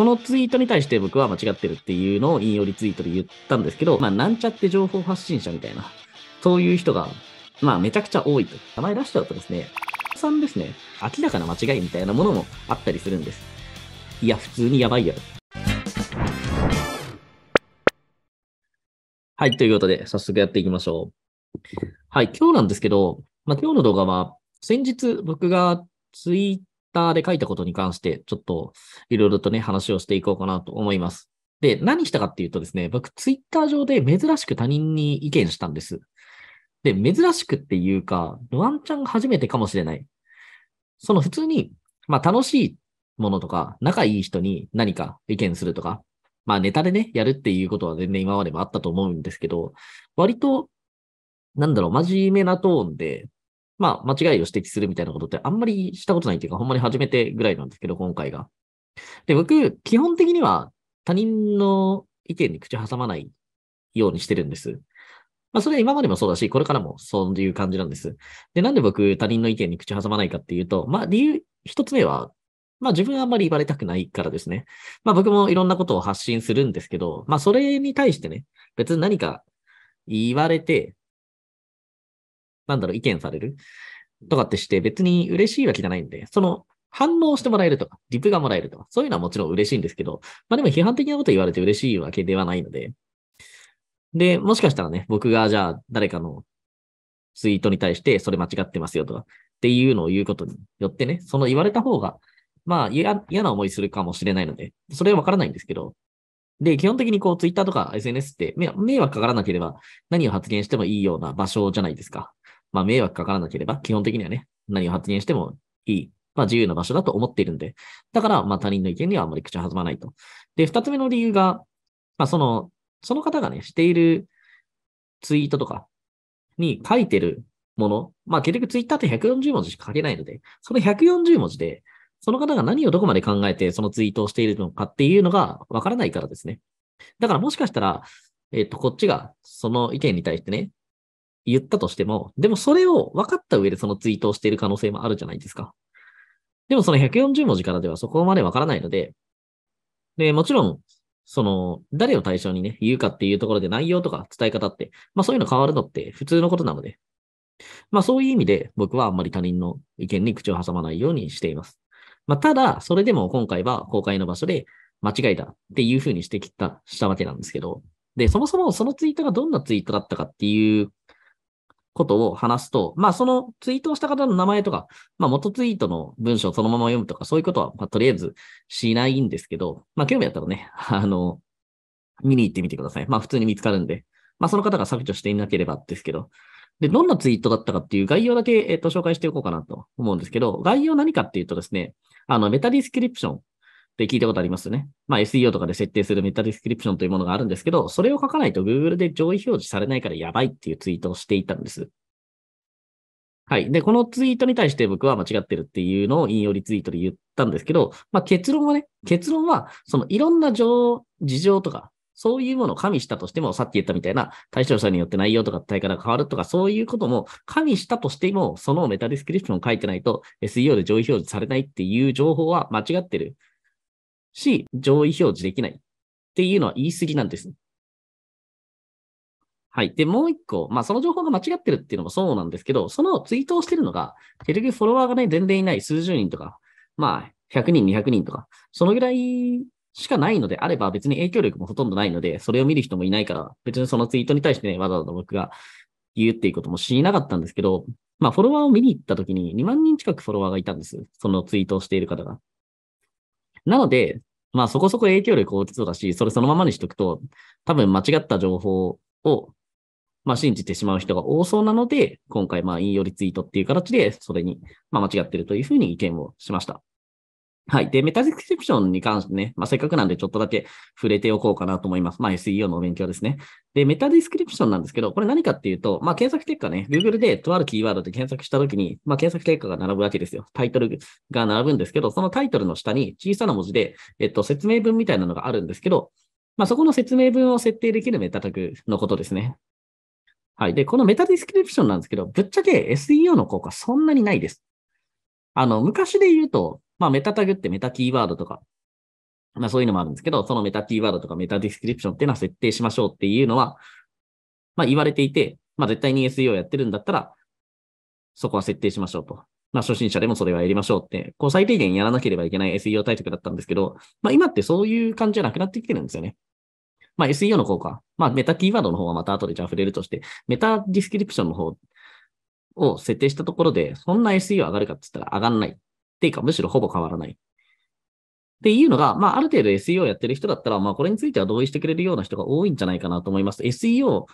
このツイートに対して僕は間違ってるっていうのを引用リツイートで言ったんですけど、まあ、なんちゃって情報発信者みたいな、そういう人が、まあ、めちゃくちゃ多いと。名前出しちゃうとですね、さんですね、明らかな間違いみたいなものもあったりするんです。いや、普通にやばいやろ。はい、ということで、早速やっていきましょう。はい、今日なんですけど、まあ、今日の動画は、先日僕がツイターで書いたことに関して、ちょっといろいろとね、話をしていこうかなと思います。で、何したかっていうとですね、僕、ツイッター上で珍しく他人に意見したんです。で、珍しくっていうか、ワンゃんが初めてかもしれない。その普通に、まあ楽しいものとか、仲いい人に何か意見するとか、まあネタでね、やるっていうことは全然今までもあったと思うんですけど、割と、なんだろう、真面目なトーンで、まあ、間違いを指摘するみたいなことってあんまりしたことないっていうか、ほんまに初めてぐらいなんですけど、今回が。で、僕、基本的には他人の意見に口挟まないようにしてるんです。まあ、それは今までもそうだし、これからもそういう感じなんです。で、なんで僕、他人の意見に口挟まないかっていうと、まあ、理由、一つ目は、まあ、自分はあんまり言われたくないからですね。まあ、僕もいろんなことを発信するんですけど、まあ、それに対してね、別に何か言われて、なんだろう、意見されるとかってして、別に嬉しいわけじゃないんで、その反応してもらえるとか、リプがもらえるとか、そういうのはもちろん嬉しいんですけど、まあでも批判的なこと言われて嬉しいわけではないので、で、もしかしたらね、僕がじゃあ誰かのツイートに対してそれ間違ってますよとか、っていうのを言うことによってね、その言われた方が、まあ嫌な思いするかもしれないので、それはわからないんですけど、で、基本的にこう、ツイッターとか SNS って迷惑かからなければ何を発言してもいいような場所じゃないですか。まあ、迷惑かからなければ、基本的にはね、何を発言してもいい、まあ、自由な場所だと思っているんで、だから、まあ、他人の意見にはあまり口を弾まないと。で、二つ目の理由が、まあ、その、その方がね、しているツイートとかに書いてるもの、まあ、結局ツイッターって140文字しか書けないので、その140文字で、その方が何をどこまで考えてそのツイートをしているのかっていうのがわからないからですね。だからもしかしたら、えっ、と、こっちがその意見に対してね、言ったとしても、でもそれを分かった上でそのツイートをしている可能性もあるじゃないですか。でもその140文字からではそこまで分からないので、で、もちろん、その、誰を対象にね、言うかっていうところで内容とか伝え方って、まあそういうの変わるのって普通のことなので、まあそういう意味で僕はあんまり他人の意見に口を挟まないようにしています。まあただ、それでも今回は公開の場所で間違いだっていうふうにしてきた、したわけなんですけど、で、そもそもそのツイートがどんなツイートだったかっていうことを話すと、まあそのツイートをした方の名前とか、まあ元ツイートの文章をそのまま読むとか、そういうことは、まあ、とりあえずしないんですけど、まあ興味あったらね、あの、見に行ってみてください。まあ普通に見つかるんで、まあその方が削除していなければですけど。で、どんなツイートだったかっていう概要だけ、えっと、紹介しておこうかなと思うんですけど、概要何かっていうとですね、あの、メタディスクリプションって聞いたことありますよね。まあ SEO とかで設定するメタディスクリプションというものがあるんですけど、それを書かないと Google で上位表示されないからやばいっていうツイートをしていたんです。はい。で、このツイートに対して僕は間違ってるっていうのを引用リツイートで言ったんですけど、まあ結論はね、結論は、そのいろんな情事情とか、そういうものを加味したとしても、さっき言ったみたいな対象者によって内容とか対価が変わるとか、そういうことも加味したとしても、そのメタディスクリプションを書いてないと SEO で上位表示されないっていう情報は間違ってるし、上位表示できないっていうのは言い過ぎなんです。はい。で、もう一個、まあ、その情報が間違ってるっていうのもそうなんですけど、そのツイートをしてるのが、結局フォロワーがね、全然いない数十人とか、まあ、100人、200人とか、そのぐらいしかないのであれば、別に影響力もほとんどないので、それを見る人もいないから、別にそのツイートに対してね、わざわざ僕が言うっていうこともしなかったんですけど、まあ、フォロワーを見に行った時に2万人近くフォロワーがいたんです。そのツイートをしている方が。なので、まあそこそこ影響力大きそうだし、それそのままにしとくと、多分間違った情報を、まあ信じてしまう人が多そうなので、今回まあ引用リツイートっていう形で、それに、まあ間違ってるというふうに意見をしました。はい。で、メタディスクリプションに関してね、まあ、せっかくなんでちょっとだけ触れておこうかなと思います。まあ、SEO の勉強ですね。で、メタディスクリプションなんですけど、これ何かっていうと、まあ、検索結果ね、Google でとあるキーワードで検索したときに、まあ、検索結果が並ぶわけですよ。タイトルが並ぶんですけど、そのタイトルの下に小さな文字で、えっと、説明文みたいなのがあるんですけど、まあ、そこの説明文を設定できるメタタグのことですね。はい。で、このメタディスクリプションなんですけど、ぶっちゃけ SEO の効果そんなにないです。あの、昔で言うと、まあメタタグってメタキーワードとか、まあそういうのもあるんですけど、そのメタキーワードとかメタディスクリプションっていうのは設定しましょうっていうのは、まあ言われていて、まあ絶対に SEO やってるんだったら、そこは設定しましょうと。まあ初心者でもそれはやりましょうって、こう最低限やらなければいけない SEO 対策だったんですけど、まあ今ってそういう感じじゃなくなってきてるんですよね。まあ SEO の効果、まあメタキーワードの方はまた後でじゃあ触れるとして、メタディスクリプションの方を設定したところで、そんな SEO 上がるかって言ったら上がんない。っていうか、むしろほぼ変わらない。っていうのが、まあ、ある程度 SEO やってる人だったら、まあ、これについては同意してくれるような人が多いんじゃないかなと思います。SEO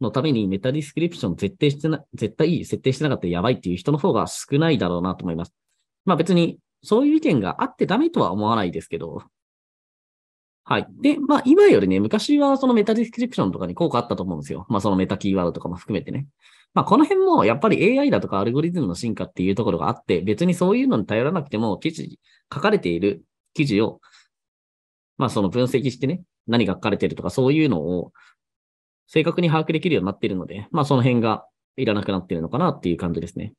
のためにメタディスクリプション絶対してな、絶対設定してなかったらやばいっていう人の方が少ないだろうなと思います。まあ、別に、そういう意見があってダメとは思わないですけど。はい。で、まあ、今よりね、昔はそのメタディスクリプションとかに効果あったと思うんですよ。まあ、そのメタキーワードとかも含めてね。まあ、この辺もやっぱり AI だとかアルゴリズムの進化っていうところがあって、別にそういうのに頼らなくても、記事、書かれている記事を、まあ、その分析してね、何が書かれてるとか、そういうのを正確に把握できるようになっているので、まあ、その辺がいらなくなっているのかなっていう感じですね。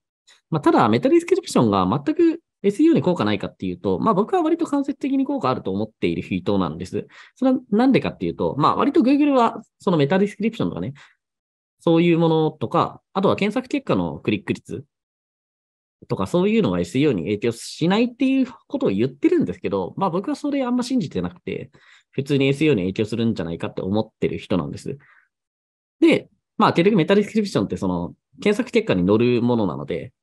まあ、ただ、メタディスクリプションが全く SEO に効果ないかっていうと、まあ僕は割と間接的に効果あると思っている人なんです。それはなんでかっていうと、まあ割と Google はそのメタディスクリプションとかね、そういうものとか、あとは検索結果のクリック率とか、そういうのが SEO に影響しないっていうことを言ってるんですけど、まあ僕はそれあんま信じてなくて、普通に SEO に影響するんじゃないかって思ってる人なんです。で、まあ結局メタディスクリプションってその検索結果に乗るものなので、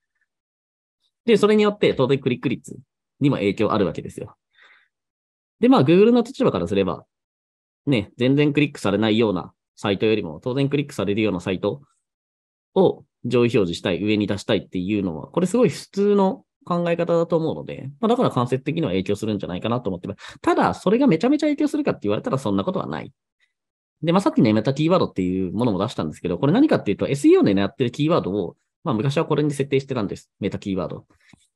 で、それによって当然クリック率にも影響あるわけですよ。で、まあ Google の立場からすれば、ね、全然クリックされないようなサイトよりも、当然クリックされるようなサイトを上位表示したい、上に出したいっていうのは、これすごい普通の考え方だと思うので、まあ、だから間接的には影響するんじゃないかなと思ってます。ただ、それがめちゃめちゃ影響するかって言われたらそんなことはない。で、まあ、さっきね、メタキーワードっていうものも出したんですけど、これ何かっていうと SEO で狙ってるキーワードを、まあ、昔はこれに設定してたんです。メタキーワード。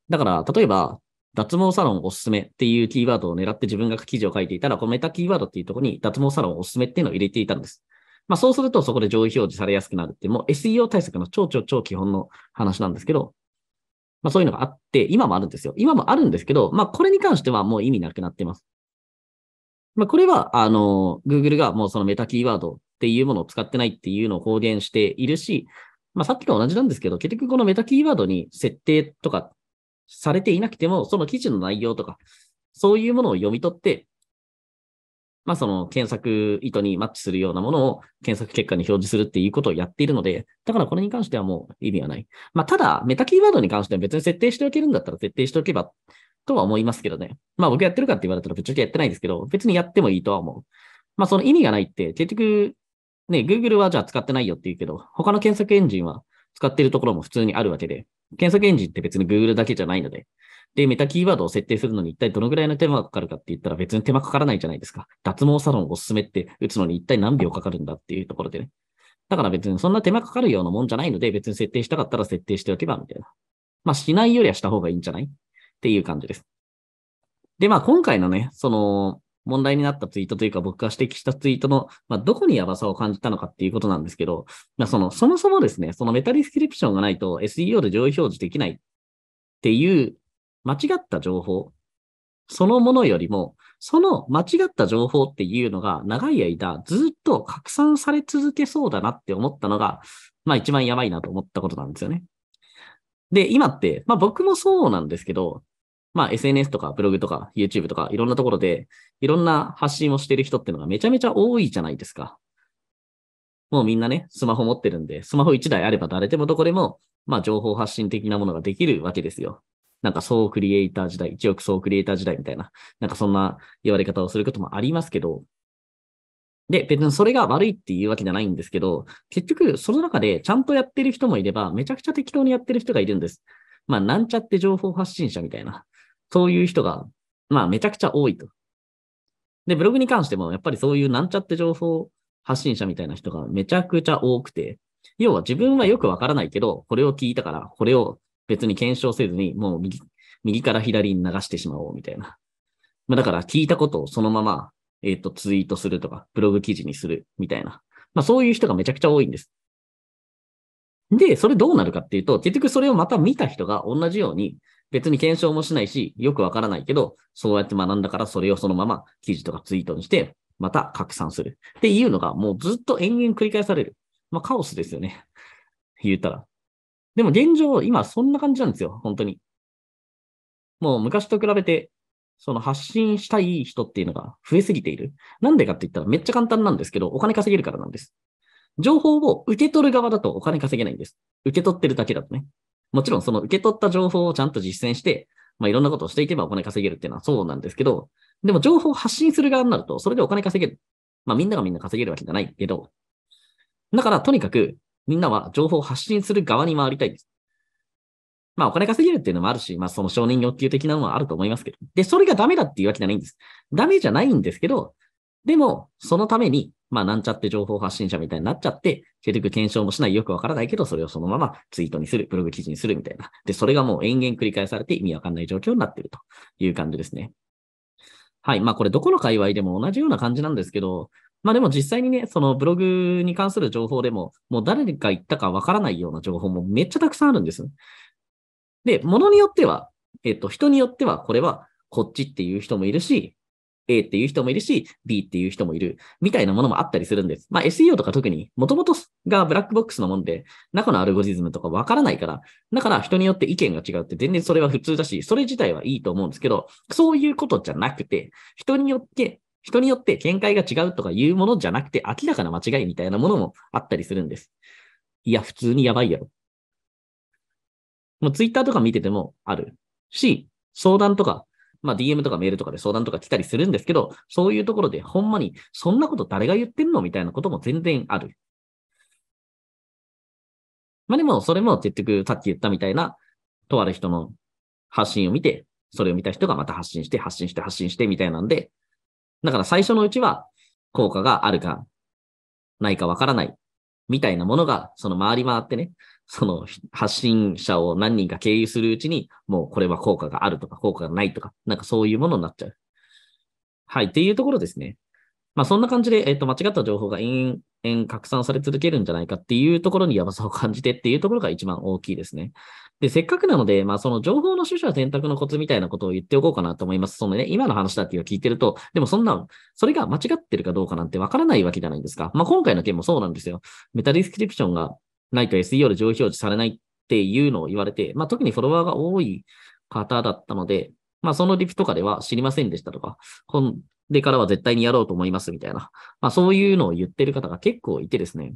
だから、例えば、脱毛サロンおすすめっていうキーワードを狙って自分が記事を書いていたら、このメタキーワードっていうところに脱毛サロンおすすめっていうのを入れていたんです。まあ、そうするとそこで上位表示されやすくなるってもう SEO 対策の超超超基本の話なんですけど、まあ、そういうのがあって、今もあるんですよ。今もあるんですけど、まあ、これに関してはもう意味なくなってます。まあ、これは、あの、Google がもうそのメタキーワードっていうものを使ってないっていうのを公言しているし、まあ、さっきと同じなんですけど、結局このメタキーワードに設定とかされていなくても、その記事の内容とか、そういうものを読み取って、まあ、その検索意図にマッチするようなものを検索結果に表示するっていうことをやっているので、だからこれに関してはもう意味はない。まあ、ただ、メタキーワードに関しては別に設定しておけるんだったら設定しておけばとは思いますけどね。まあ、僕やってるかって言われたらぶっちゃけやってないですけど、別にやってもいいとは思う。まあ、その意味がないって、結局、ね、Google はじゃあ使ってないよって言うけど、他の検索エンジンは使ってるところも普通にあるわけで、検索エンジンって別に Google だけじゃないので、で、メタキーワードを設定するのに一体どのぐらいの手間がかかるかって言ったら別に手間かからないじゃないですか。脱毛サロンおすすめって打つのに一体何秒かかるんだっていうところでね。だから別にそんな手間かかるようなもんじゃないので、別に設定したかったら設定しておけば、みたいな。まあ、しないよりはした方がいいんじゃないっていう感じです。で、まあ、今回のね、その、問題になったツイートというか、僕が指摘したツイートの、まあ、どこにやばさを感じたのかっていうことなんですけど、まあ、その、そもそもですね、そのメタディスクリプションがないと SEO で上位表示できないっていう間違った情報、そのものよりも、その間違った情報っていうのが長い間ずっと拡散され続けそうだなって思ったのが、まあ一番やばいなと思ったことなんですよね。で、今って、まあ僕もそうなんですけど、まあ SNS とかブログとか YouTube とかいろんなところでいろんな発信をしてる人ってのがめちゃめちゃ多いじゃないですか。もうみんなね、スマホ持ってるんで、スマホ1台あれば誰でもどこでも、まあ情報発信的なものができるわけですよ。なんか総クリエイター時代、1億総クリエイター時代みたいな、なんかそんな言われ方をすることもありますけど、で、別にそれが悪いっていうわけじゃないんですけど、結局、その中でちゃんとやってる人もいれば、めちゃくちゃ適当にやってる人がいるんです。まあ、なんちゃって情報発信者みたいな、そういう人が、まあ、めちゃくちゃ多いと。で、ブログに関しても、やっぱりそういうなんちゃって情報発信者みたいな人がめちゃくちゃ多くて、要は自分はよくわからないけど、これを聞いたから、これを別に検証せずに、もう右右から左に流してしまおうみたいな。まあ、だから聞いたことをそのまま、えっ、ー、と、ツイートするとか、ブログ記事にするみたいな。まあ、そういう人がめちゃくちゃ多いんです。で、それどうなるかっていうと、結局それをまた見た人が同じように、別に検証もしないし、よくわからないけど、そうやって学んだからそれをそのまま記事とかツイートにして、また拡散する。っていうのがもうずっと延々繰り返される。まあカオスですよね。言ったら。でも現状、今そんな感じなんですよ、本当に。もう昔と比べて、その発信したい人っていうのが増えすぎている。なんでかって言ったらめっちゃ簡単なんですけど、お金稼げるからなんです。情報を受け取る側だとお金稼げないんです。受け取ってるだけだとね。もちろんその受け取った情報をちゃんと実践して、まあ、いろんなことをしていけばお金稼げるっていうのはそうなんですけど、でも情報を発信する側になると、それでお金稼げる。まあみんながみんな稼げるわけじゃないけど、だからとにかくみんなは情報を発信する側に回りたいです。まあ、お金稼げるっていうのもあるし、まあ、その承認欲求的なのはあると思いますけど。で、それがダメだっていうわけじゃないんです。ダメじゃないんですけど、でも、そのために、まあ、なんちゃって情報発信者みたいになっちゃって、結局検証もしない、よくわからないけど、それをそのままツイートにする、ブログ記事にするみたいな。で、それがもう延々繰り返されて意味わかんない状況になってるという感じですね。はい。まあ、これどこの界隈でも同じような感じなんですけど、まあでも実際にね、そのブログに関する情報でも、もう誰が言ったかわからないような情報もめっちゃたくさんあるんです。で、ものによっては、えっと、人によっては、これはこっちっていう人もいるし、A っていう人もいるし、B っていう人もいる、みたいなものもあったりするんです。まあ SEO とか特に、もともとがブラックボックスのもんで、中のアルゴリズムとかわからないから、だから人によって意見が違うって全然それは普通だし、それ自体はいいと思うんですけど、そういうことじゃなくて、人によって人によって見解が違うとかいうものじゃなくて、明らかな間違いみたいなものもあったりするんです。いや、普通にやばいやろ。もうツイッターとか見ててもあるし、相談とか、まあ DM とかメールとかで相談とか来たりするんですけど、そういうところでほんまに、そんなこと誰が言ってんのみたいなことも全然ある。まあでも、それも結局さっき言ったみたいな、とある人の発信を見て、それを見た人がまた発信して、発信して、発信してみたいなんで、だから最初のうちは効果があるか、ないかわからない、みたいなものが、その回り回ってね、その発信者を何人か経由するうちに、もうこれは効果があるとか、効果がないとか、なんかそういうものになっちゃう。はい、っていうところですね。まあ、そんな感じで、えっ、ー、と、間違った情報が延々拡散され続けるんじゃないかっていうところにやばさを感じてっていうところが一番大きいですね。で、せっかくなので、まあ、その情報の取捨選択のコツみたいなことを言っておこうかなと思います。そのね、今の話だっていうのを聞いてると、でもそんな、それが間違ってるかどうかなんてわからないわけじゃないんですか。まあ、今回の件もそうなんですよ。メタディスクリプションがないと SEO で上位表示されないっていうのを言われて、まあ、特にフォロワーが多い方だったので、まあ、そのリプとかでは知りませんでしたとか、こでからは絶対にやろうと思いますみたいな、まあ、そういうのを言ってる方が結構いてですね。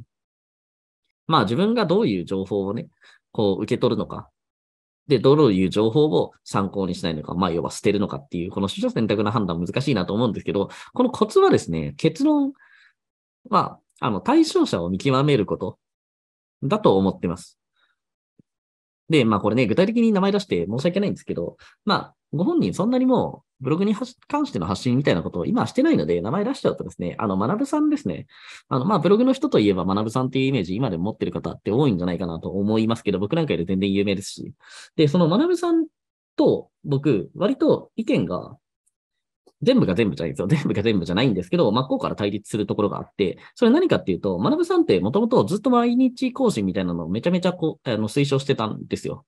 まあ自分がどういう情報をね、こう受け取るのか。で、どういう情報を参考にしないのか、まあ要は捨てるのかっていう、この取捨選択の判断難しいなと思うんですけど、このコツはですね、結論、は、あ、あの、対象者を見極めることだと思ってます。で、まあこれね、具体的に名前出して申し訳ないんですけど、まあ、ご本人そんなにもブログに関しての発信みたいなことを今してないので、名前出しちゃうとですね、あの、学さんですね。あの、まあ、ブログの人といえば学さんっていうイメージ、今でも持ってる方って多いんじゃないかなと思いますけど、僕なんかより全然有名ですし。で、その学さんと僕、割と意見が全部が全部じゃないんですよ。全部が全部じゃないんですけど、真っ向から対立するところがあって、それ何かっていうと、学さんってもともとずっと毎日更新みたいなのをめちゃめちゃこうあの推奨してたんですよ。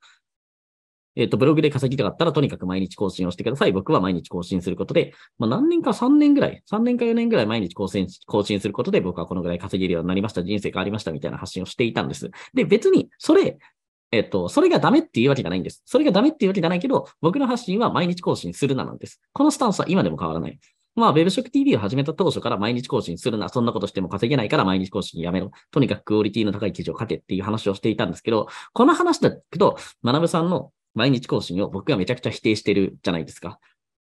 えっ、ー、と、ブログで稼ぎたかったらとにかく毎日更新をしてください。僕は毎日更新することで、まあ何年か3年ぐらい、3年か4年ぐらい毎日更新更新することで僕はこのぐらい稼げるようになりました。人生変わりましたみたいな発信をしていたんです。で、別にそれ、えっと、それがダメっていうわけじゃないんです。それがダメっていうわけじゃないけど、僕の発信は毎日更新するななんです。このスタンスは今でも変わらない。まあ、w e b s h o c t v を始めた当初から毎日更新するな、そんなことしても稼げないから毎日更新やめろ。とにかくクオリティの高い記事を書けっていう話をしていたんですけど、この話だけど、学さんの毎日更新を僕がめちゃくちゃ否定してるじゃないですか。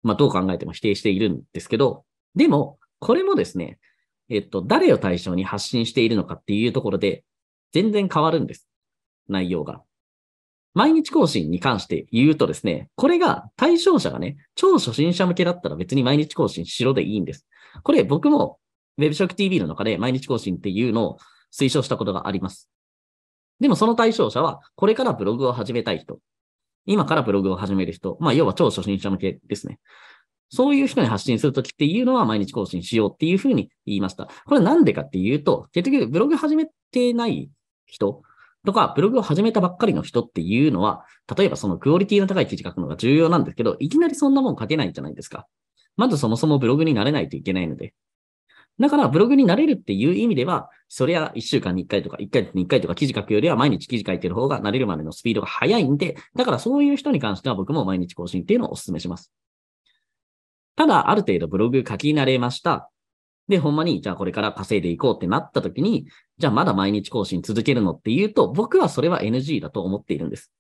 まあ、どう考えても否定しているんですけど、でも、これもですね、えっと、誰を対象に発信しているのかっていうところで、全然変わるんです。内容が。毎日更新に関して言うとですね、これが対象者がね、超初心者向けだったら別に毎日更新しろでいいんです。これ僕も WebShocktv の中で毎日更新っていうのを推奨したことがあります。でもその対象者は、これからブログを始めたい人、今からブログを始める人、まあ、要は超初心者向けですね。そういう人に発信するときっていうのは毎日更新しようっていうふうに言いました。これなんでかっていうと、結局ブログ始めてない人とか、ブログを始めたばっかりの人っていうのは、例えばそのクオリティの高い記事書くのが重要なんですけど、いきなりそんなもん書けないじゃないですか。まずそもそもブログになれないといけないので。だからブログになれるっていう意味では、そりゃ1週間に1回とか、1回に1回とか記事書くよりは毎日記事書いてる方が慣れるまでのスピードが速いんで、だからそういう人に関しては僕も毎日更新っていうのをお勧めします。ただ、ある程度ブログ書き慣れました。で、ほんまに、じゃあこれから稼いでいこうってなった時に、じゃあまだ毎日更新続けるのっていうと、僕はそれは NG だと思っているんです。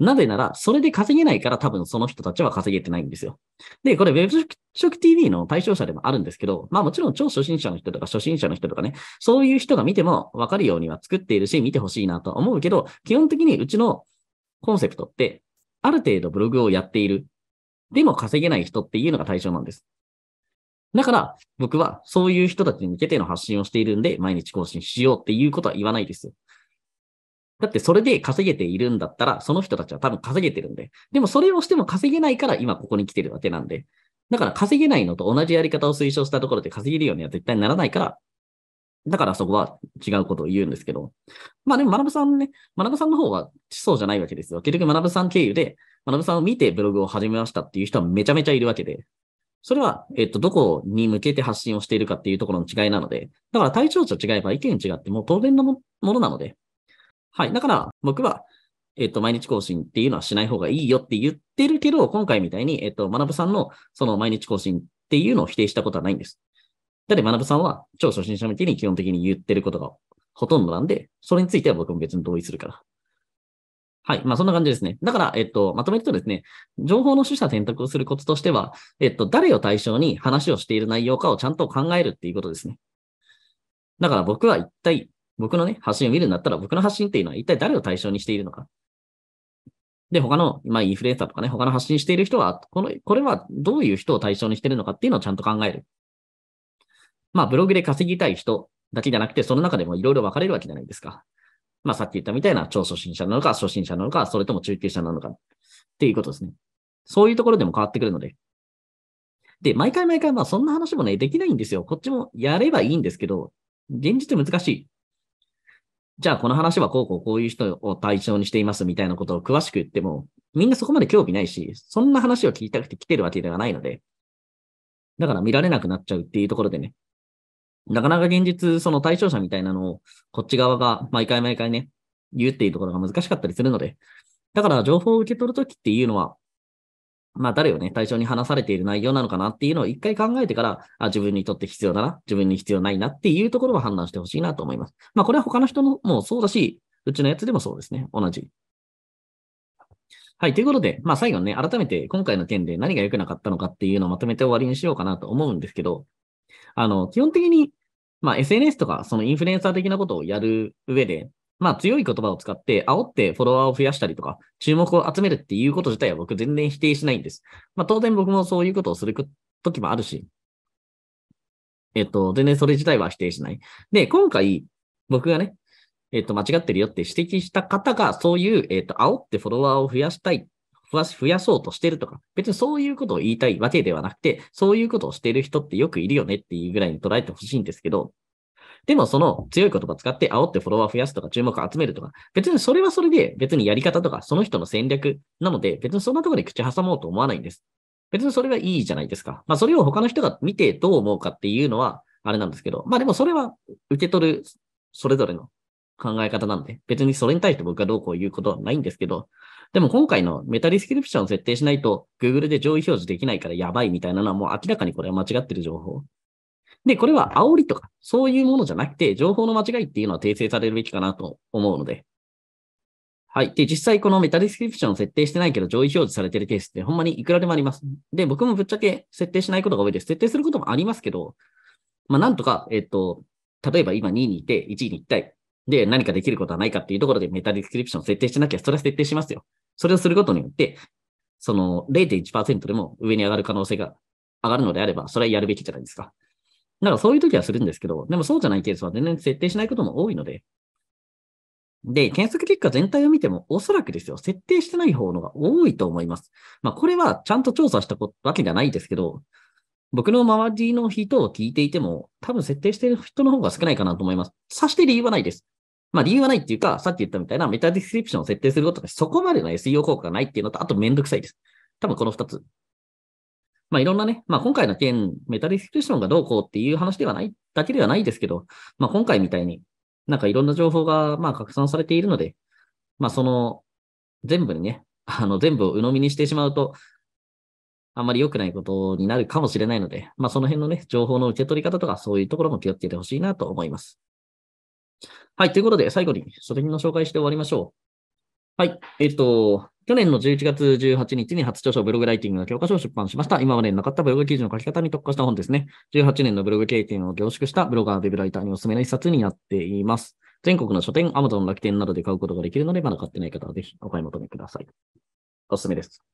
なぜなら、それで稼げないから多分その人たちは稼げてないんですよ。で、これ WebShopTV の対象者でもあるんですけど、まあもちろん超初心者の人とか初心者の人とかね、そういう人が見てもわかるようには作っているし、見てほしいなと思うけど、基本的にうちのコンセプトって、ある程度ブログをやっている。でも稼げない人っていうのが対象なんです。だから、僕はそういう人たちに向けての発信をしているんで、毎日更新しようっていうことは言わないですだってそれで稼げているんだったら、その人たちは多分稼げてるんで。でもそれをしても稼げないから今ここに来てるわけなんで。だから稼げないのと同じやり方を推奨したところで稼げるようには絶対ならないから、だからそこは違うことを言うんですけど。まあでも、学さんね、学さんの方はそうじゃないわけですよ。結局、学さん経由で、学さんを見てブログを始めましたっていう人はめちゃめちゃいるわけで。それは、えっと、どこに向けて発信をしているかっていうところの違いなので、だから対象者違えば意見違っても当然のものなので、はい。だから、僕は、えっと、毎日更新っていうのはしない方がいいよって言ってるけど、今回みたいに、えっと、学ぶさんのその毎日更新っていうのを否定したことはないんです。だって、学さんは超初心者向けに基本的に言ってることがほとんどなんで、それについては僕も別に同意するから。はい。まあ、そんな感じですね。だから、えっと、まとめるとですね、情報の取捨選択をするコツとしては、えっと、誰を対象に話をしている内容かをちゃんと考えるっていうことですね。だから僕は一体僕のね、発信を見るんだったら、僕の発信っていうのは一体誰を対象にしているのか。で、他の、まあ、インフルエンサーとかね、他の発信している人は、この、これはどういう人を対象にしているのかっていうのをちゃんと考える。まあ、ブログで稼ぎたい人だけじゃなくて、その中でもいろいろ分かれるわけじゃないですか。まあ、さっき言ったみたいな超初心者なのか、初心者なのか、それとも中級者なのか、っていうことですね。そういうところでも変わってくるので。で、毎回毎回、まあ、そんな話もね、できないんですよ。こっちもやればいいんですけど、現実難しい。じゃあこの話はこうこうこういう人を対象にしていますみたいなことを詳しく言っても、みんなそこまで興味ないし、そんな話を聞きたくて来てるわけではないので、だから見られなくなっちゃうっていうところでね、なかなか現実、その対象者みたいなのを、こっち側が毎回毎回ね、言うっていうところが難しかったりするので、だから情報を受け取るときっていうのは、まあ、誰をね、対象に話されている内容なのかなっていうのを一回考えてから、あ自分にとって必要だな、自分に必要ないなっていうところを判断してほしいなと思います。まあ、これは他の人のもそうだし、うちのやつでもそうですね。同じ。はい。ということで、まあ、最後にね、改めて今回の件で何が良くなかったのかっていうのをまとめて終わりにしようかなと思うんですけど、あの、基本的に、まあ、SNS とか、そのインフルエンサー的なことをやる上で、まあ強い言葉を使って煽ってフォロワーを増やしたりとか、注目を集めるっていうこと自体は僕全然否定しないんです。まあ当然僕もそういうことをする時もあるし、えっと、全然それ自体は否定しない。で、今回僕がね、えっと、間違ってるよって指摘した方が、そういう、えっと、煽ってフォロワーを増やしたい増やそうとしてるとか、別にそういうことを言いたいわけではなくて、そういうことをしてる人ってよくいるよねっていうぐらいに捉えてほしいんですけど、でもその強い言葉使って煽ってフォロワー増やすとか注目を集めるとか、別にそれはそれで別にやり方とかその人の戦略なので、別にそんなところで口挟もうと思わないんです。別にそれはいいじゃないですか。まあそれを他の人が見てどう思うかっていうのはあれなんですけど、まあでもそれは受け取るそれぞれの考え方なんで、別にそれに対して僕がどうこう言うことはないんですけど、でも今回のメタディスクリプションを設定しないと Google で上位表示できないからやばいみたいなのはもう明らかにこれは間違ってる情報で、これは煽りとか、そういうものじゃなくて、情報の間違いっていうのは訂正されるべきかなと思うので。はい。で、実際このメタディスクリプションを設定してないけど上位表示されてるケースってほんまにいくらでもあります。で、僕もぶっちゃけ設定しないことが多いです。設定することもありますけど、まあ、なんとか、えっと、例えば今2位にいて、1位に行きたい。で、何かできることはないかっていうところでメタディスクリプションを設定してなきゃ、それは設定しますよ。それをすることによって、その0.1%でも上に上がる可能性が上がるのであれば、それはやるべきじゃないですか。なんかそういう時はするんですけど、でもそうじゃないケースは全然設定しないことも多いので。で、検索結果全体を見ても、おそらくですよ、設定してない方のが多いと思います。まあ、これはちゃんと調査したわけじゃないですけど、僕の周りの人を聞いていても、多分設定してる人の方が少ないかなと思います。さして理由はないです。まあ理由はないっていうか、さっき言ったみたいなメタディスクリプションを設定することがそこまでの SEO 効果がないっていうのと、あとめんどくさいです。多分この二つ。まあ、いろんなね、まあ、今回の件、メタディスクリプションがどうこうっていう話ではない、だけではないですけど、まあ、今回みたいになんかいろんな情報がまあ拡散されているので、まあ、その全部にね、あの全部を鵜呑みにしてしまうと、あんまり良くないことになるかもしれないので、まあ、その辺のね、情報の受け取り方とか、そういうところも気をつけてほしいなと思います。はい、ということで、最後に書籍の紹介して終わりましょう。はい、えっ、と、去年の11月18日に初著書ブログライティングの教科書を出版しました。今までになかったブログ記事の書き方に特化した本ですね。18年のブログ経験を凝縮したブロガーデブライターにおすすめの一冊になっています。全国の書店、アマゾン、楽天などで買うことができるので、まだ買ってない方はぜひお買い求めください。おすすめです。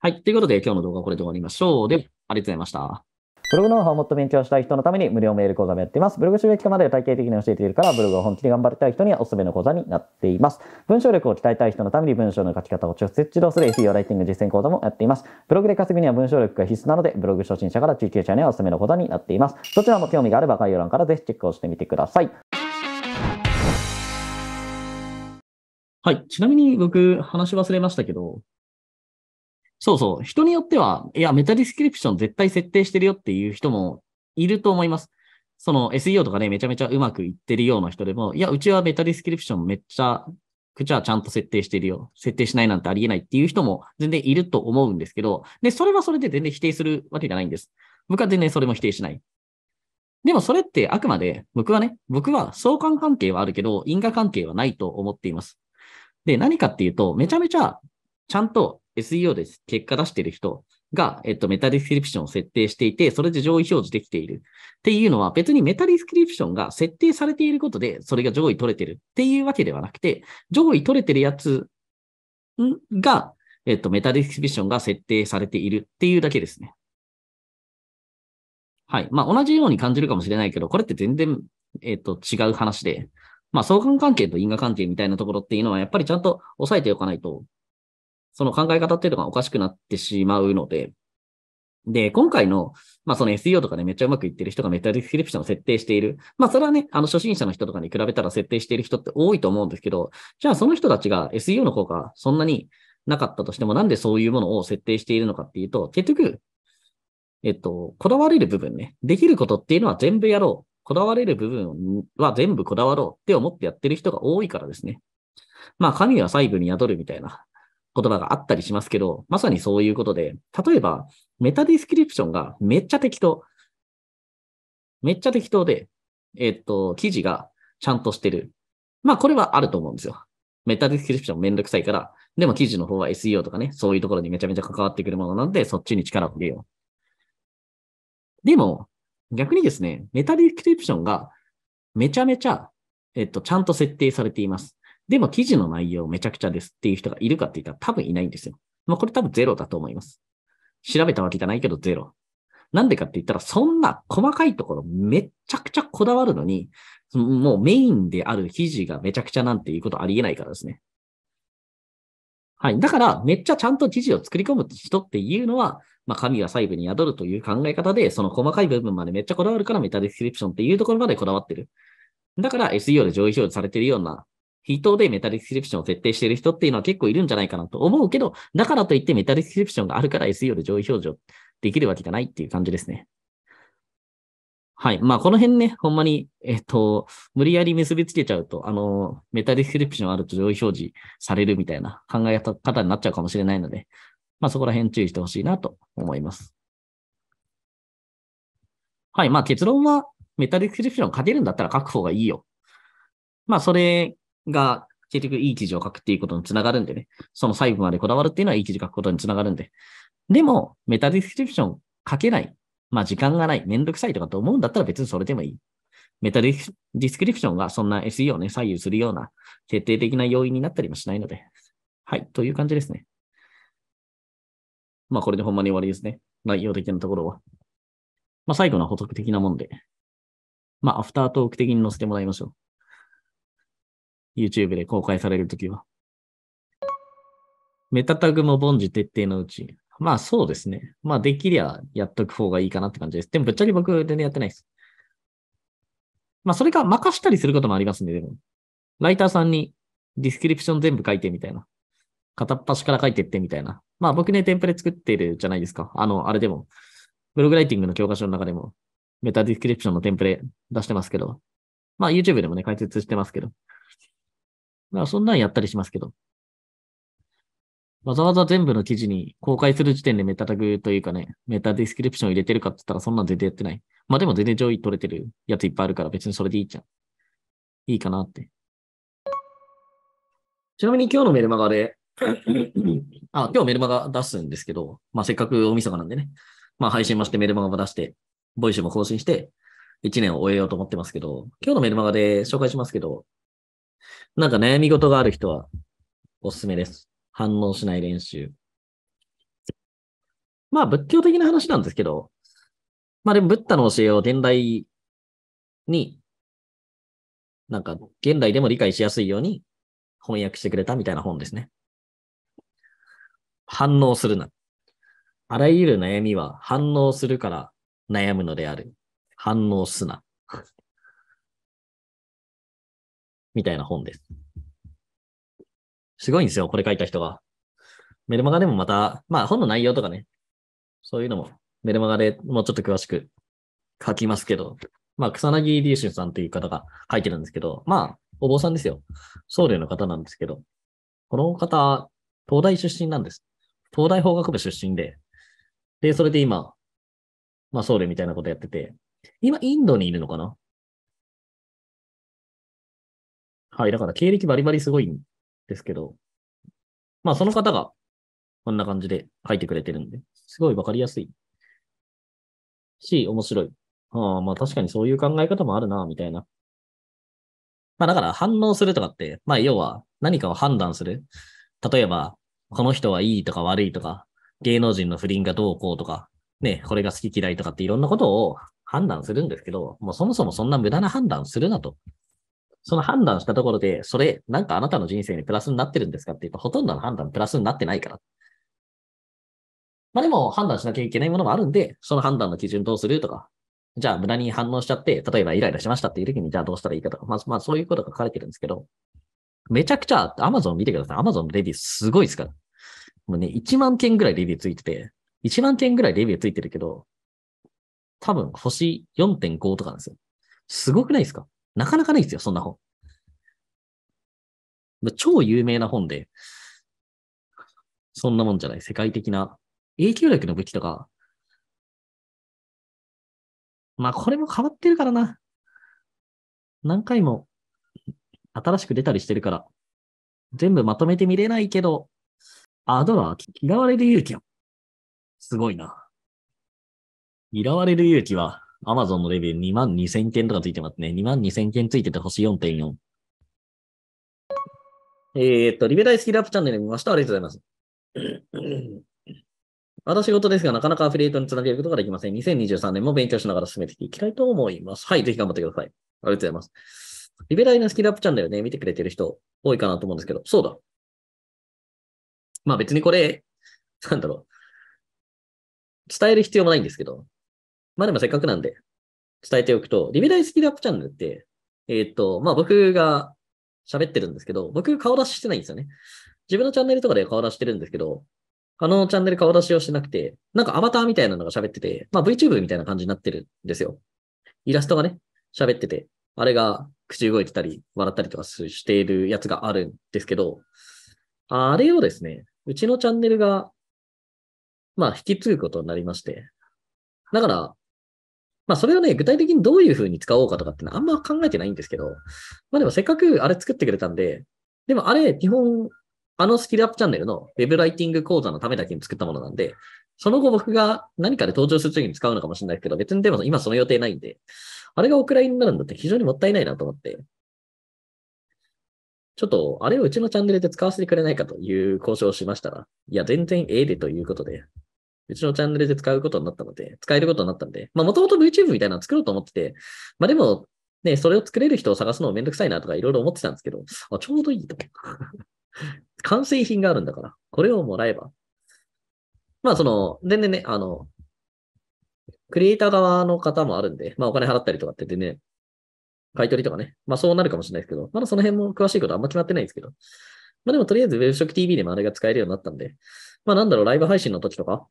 はい。ということで、今日の動画はこれで終わりましょう。で、ありがとうございました。ブログの方をもっと勉強したい人のために無料メール講座もやっています。ブログ収益化まで体系的に教えているから、ブログを本気で頑張りたい人にはおすすめの講座になっています。文章力を鍛えたい人のために文章の書き方を直接指導する SEO ライティング実践講座もやっています。ブログで稼ぐには文章力が必須なので、ブログ初心者から中級者にはおすすめの講座になっています。どちらも興味があれば概要欄からぜひチェックをしてみてください。はい。ちなみに僕、話忘れましたけど、そうそう。人によっては、いや、メタディスクリプション絶対設定してるよっていう人もいると思います。その SEO とかね、めちゃめちゃうまくいってるような人でも、いや、うちはメタディスクリプションめっちゃ、くちゃちゃんと設定してるよ。設定しないなんてありえないっていう人も全然いると思うんですけど、で、それはそれで全然否定するわけじゃないんです。僕は全然それも否定しない。でもそれってあくまで、僕はね、僕は相関関係はあるけど、因果関係はないと思っています。で、何かっていうと、めちゃめちゃちゃんと SEO で結果出してる人が、えっと、メタディスクリプションを設定していて、それで上位表示できている。っていうのは、別にメタディスクリプションが設定されていることで、それが上位取れてるっていうわけではなくて、上位取れてるやつが、えっと、メタディスクリプションが設定されているっていうだけですね。はい。まあ、同じように感じるかもしれないけど、これって全然、えっと、違う話で、まあ、相関関係と因果関係みたいなところっていうのは、やっぱりちゃんと押さえておかないと、その考え方っていうのがおかしくなってしまうので、で、今回の、まあその SEO とかでめっちゃうまくいってる人がメタディスクリプションを設定している。まあそれはね、あの初心者の人とかに比べたら設定している人って多いと思うんですけど、じゃあその人たちが SEO の効果そんなになかったとしてもなんでそういうものを設定しているのかっていうと、結局、えっと、こだわれる部分ね、できることっていうのは全部やろう。こだわれる部分は全部こだわろうって思ってやってる人が多いからですね。まあ神は細部に宿るみたいな言葉があったりしますけど、まさにそういうことで、例えば、メタディスクリプションがめっちゃ適当。めっちゃ適当で、えっと、記事がちゃんとしてる。まあ、これはあると思うんですよ。メタディスクリプションめんどくさいから、でも記事の方は SEO とかね、そういうところにめちゃめちゃ関わってくるものなんで、そっちに力を入れよう。でも、逆にですね、メタディスクリプションがめちゃめちゃ、えっと、ちゃんと設定されています。でも記事の内容めちゃくちゃですっていう人がいるかって言ったら多分いないんですよ。まあ、これ多分ゼロだと思います。調べたわけじゃないけどゼロ。なんでかって言ったら、そんな細かいところめっちゃくちゃこだわるのに、もうメインである記事がめちゃくちゃなんていうことありえないからですね。はい。だから、めっちゃちゃんと記事を作り込む人っていうのは、まあ、神は細部に宿るという考え方で、その細かい部分までめっちゃこだわるからメタディスクリプションっていうところまでこだわってる。だから SEO で上位表示されてるような人でメタディスクリプションを設定している人っていうのは結構いるんじゃないかなと思うけど、だからといってメタディスクリプションがあるから SEO で上位表示をできるわけじゃないっていう感じですね。はい。まあ、この辺ね、ほんまに、えっと、無理やり結びつけちゃうと、あの、メタディスクリプションあると上位表示されるみたいな考え方になっちゃうかもしれないので、まあ、そこら辺注意してほしいなと思います。はい。まあ、結論は、メタディスクリプション書けるんだったら書く方がいいよ。まあ、それが結局いい記事を書くっていうことにつながるんでね、その細部までこだわるっていうのはいい記事書くことにつながるんで。でも、メタディスクリプション書けない、まあ時間がない、めんどくさいとかと思うんだったら別にそれでもいい。メタディスクリプションがそんな SE をね、左右するような徹底的な要因になったりもしないので。はい、という感じですね。まあこれでほんまに終わりですね。内容的なところは。まあ最後の補足的なもんで。まあアフタートーク的に載せてもらいましょう。YouTube で公開されるときは。メタタグも凡事徹底のうち。まあそうですね。まあできりゃやっとく方がいいかなって感じです。でもぶっちゃけ僕全然やってないです。まあそれか任したりすることもありますんで、でも。ライターさんにディスクリプション全部書いてみたいな。片っ端から書いてってみたいな。まあ僕ね、テンプレ作ってるじゃないですか。あの、あれでも。ブログライティングの教科書の中でも、メタディスクリプションのテンプレ出してますけど。まあ YouTube でもね、解説してますけど。まあ、そんなんやったりしますけど。わざわざ全部の記事に公開する時点でメタタグというかね、メタディスクリプション入れてるかって言ったらそんなん全然やってない。まあでも全然上位取れてるやついっぱいあるから別にそれでいいじゃん。いいかなって。ちなみに今日のメルマガで、あ、今日メルマガ出すんですけど、まあせっかく大晦日なんでね、まあ配信もしてメルマガも出して、ボイシも更新して、1年を終えようと思ってますけど、今日のメルマガで紹介しますけど、なんか悩み事がある人はおすすめです。反応しない練習。まあ仏教的な話なんですけど、まあでもブッダの教えを現代に、なんか現代でも理解しやすいように翻訳してくれたみたいな本ですね。反応するな。あらゆる悩みは反応するから悩むのである。反応すな。みたいな本です。すごいんですよ、これ書いた人が。メルマガでもまた、まあ本の内容とかね、そういうのもメルマガでもうちょっと詳しく書きますけど、まあ草薙龍春さんという方が書いてるんですけど、まあお坊さんですよ。僧侶の方なんですけど、この方、東大出身なんです。東大法学部出身で、で、それで今、まあ僧侶みたいなことやってて、今インドにいるのかなはい、だから経歴バリバリすごいんですけど、まあその方がこんな感じで書いてくれてるんで、すごいわかりやすいし、面白い。あまあ確かにそういう考え方もあるな、みたいな。まあだから反応するとかって、まあ要は何かを判断する。例えば、この人はいいとか悪いとか、芸能人の不倫がどうこうとか、ね、これが好き嫌いとかっていろんなことを判断するんですけど、もうそもそもそんな無駄な判断するなと。その判断したところで、それ、なんかあなたの人生にプラスになってるんですかっていうと、ほとんどの判断プラスになってないから。まあでも判断しなきゃいけないものもあるんで、その判断の基準どうするとか、じゃあ無駄に反応しちゃって、例えばイライラしましたっていう時に、じゃあどうしたらいいかとか、まあ、まあそういうことが書かれてるんですけど、めちゃくちゃ Amazon 見てください。Amazon のレビューすごいですから。もうね、1万件ぐらいレビューついてて、1万件ぐらいレビューついてるけど、多分星4.5とかなんですよ。すごくないですかなかなかないですよ、そんな本。超有名な本で、そんなもんじゃない。世界的な影響力の武器とか。まあ、これも変わってるからな。何回も新しく出たりしてるから、全部まとめて見れないけど、アドラー、嫌われる勇気は、すごいな。嫌われる勇気は、アマゾンのレビュー2万2000件とかついてますね。2万2000件ついてて星4.4。えー、っと、リベ大好きラップチャンネル見ました。ありがとうございます。私事ですが、なかなかアフィリエイトにつなげることができません。2023年も勉強しながら進めていきたいと思います。はい、ぜひ頑張ってください。ありがとうございます。リベライのスキルアップチャンネルね、見てくれてる人多いかなと思うんですけど、そうだ。まあ別にこれ、なんだろう。伝える必要もないんですけど、まあでもせっかくなんで伝えておくと、リベダイスキルアップチャンネルって、えっ、ー、と、まあ僕が喋ってるんですけど、僕顔出ししてないんですよね。自分のチャンネルとかで顔出してるんですけど、あのチャンネル顔出しをしてなくて、なんかアバターみたいなのが喋ってて、まあ VTube みたいな感じになってるんですよ。イラストがね、喋ってて、あれが口動いてたり、笑ったりとかしているやつがあるんですけど、あれをですね、うちのチャンネルが、まあ引き継ぐことになりまして、だから、まあそれをね、具体的にどういうふうに使おうかとかってのはあんま考えてないんですけど、まあでもせっかくあれ作ってくれたんで、でもあれ、基本、あのスキルアップチャンネルのウェブライティング講座のためだけに作ったものなんで、その後僕が何かで登場するときに使うのかもしれないけど、別にでも今その予定ないんで、あれがお蔵インになるんだって非常にもったいないなと思って、ちょっと、あれをうちのチャンネルで使わせてくれないかという交渉をしましたら、いや、全然ええでということで、うちのチャンネルで使うことになったので、使えることになったんで、まあ、もともと VTube みたいなの作ろうと思ってて、まあ、でも、ね、それを作れる人を探すのもめんどくさいなとかいろいろ思ってたんですけど、あちょうどいいと思う。完成品があるんだから、これをもらえば。まあ、その、全然ね、あの、クリエイター側の方もあるんで、まあ、お金払ったりとかっててね、買い取りとかね、まあ、そうなるかもしれないですけど、まだその辺も詳しいことあんま決まってないんですけど、まあ、でもとりあえず Web 食 TV でもあれが使えるようになったんで、まあ、なんだろう、ライブ配信の時とか、